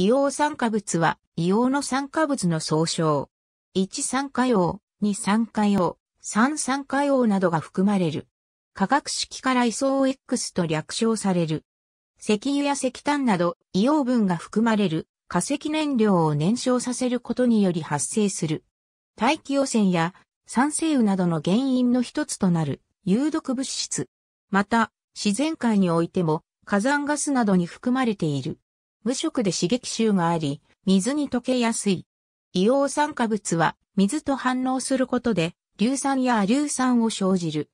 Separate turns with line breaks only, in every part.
硫黄酸化物は、硫黄の酸化物の総称。1酸化硫黄、2酸化硫黄、3酸化硫黄などが含まれる。化学式から i s x と略称される。石油や石炭など、硫黄分が含まれる化石燃料を燃焼させることにより発生する。大気汚染や酸性雨などの原因の一つとなる有毒物質。また、自然界においても火山ガスなどに含まれている。無色で刺激臭があり、水に溶けやすい。硫黄酸化物は水と反応することで、硫酸や硫酸を生じる。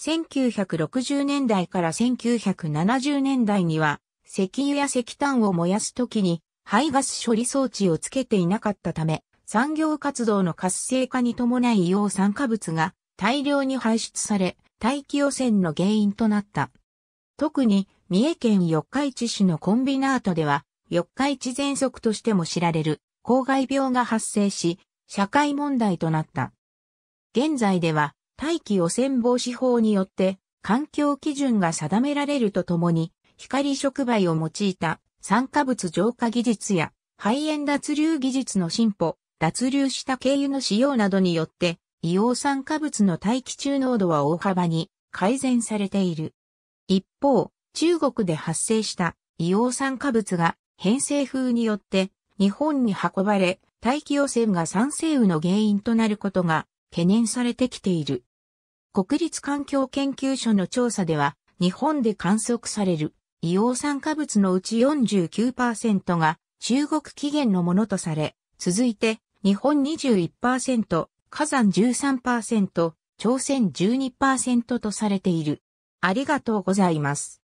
1960年代から1970年代には、石油や石炭を燃やすときに、排ガス処理装置をつけていなかったため、産業活動の活性化に伴い硫黄酸化物が大量に排出され、大気汚染の原因となった。特に三重県四日市市のコンビナートでは、四日市喘息としても知られる、公害病が発生し、社会問題となった。現在では、大気汚染防止法によって、環境基準が定められるとともに、光触媒を用いた酸化物浄化技術や肺炎脱流技術の進歩、脱流した軽油の使用などによって、硫黄酸化物の大気中濃度は大幅に改善されている。一方、中国で発生した硫黄酸化物が偏西風によって日本に運ばれ、大気汚染が酸性雨の原因となることが懸念されてきている。国立環境研究所の調査では、日本で観測される硫黄酸化物のうち49%が中国起源のものとされ、続いて日本21%、火山13%、朝鮮12%とされている。ありがとうございます。